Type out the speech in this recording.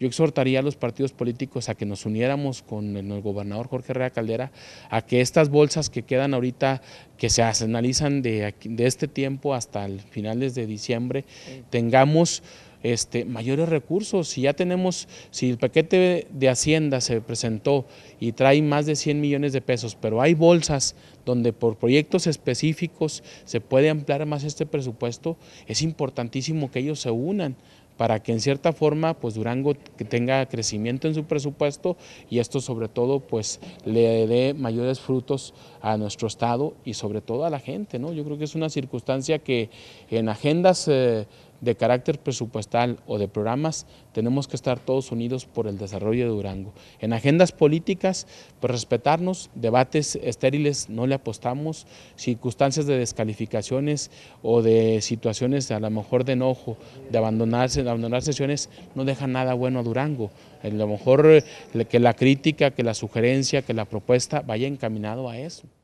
Yo exhortaría a los partidos políticos a que nos uniéramos con el, gobernador Jorge Herrera Caldera a que estas bolsas que quedan ahorita, que se analizan de, de este tiempo hasta el finales de diciembre, tengamos este, mayores recursos. Si ya tenemos, si el paquete de Hacienda se presentó y trae más de 100 millones de pesos, pero hay bolsas donde por proyectos específicos se puede ampliar más este presupuesto, es importantísimo que ellos se unan para que en cierta forma pues Durango tenga crecimiento en su presupuesto y esto sobre todo pues le dé mayores frutos a nuestro estado y sobre todo a la gente, ¿no? Yo creo que es una circunstancia que en agendas eh, de carácter presupuestal o de programas, tenemos que estar todos unidos por el desarrollo de Durango. En agendas políticas, pues respetarnos, debates estériles no le apostamos, circunstancias de descalificaciones o de situaciones a lo mejor de enojo, de abandonarse, abandonar sesiones, no deja nada bueno a Durango. A lo mejor eh, que la crítica, que la sugerencia, que la propuesta vaya encaminado a eso.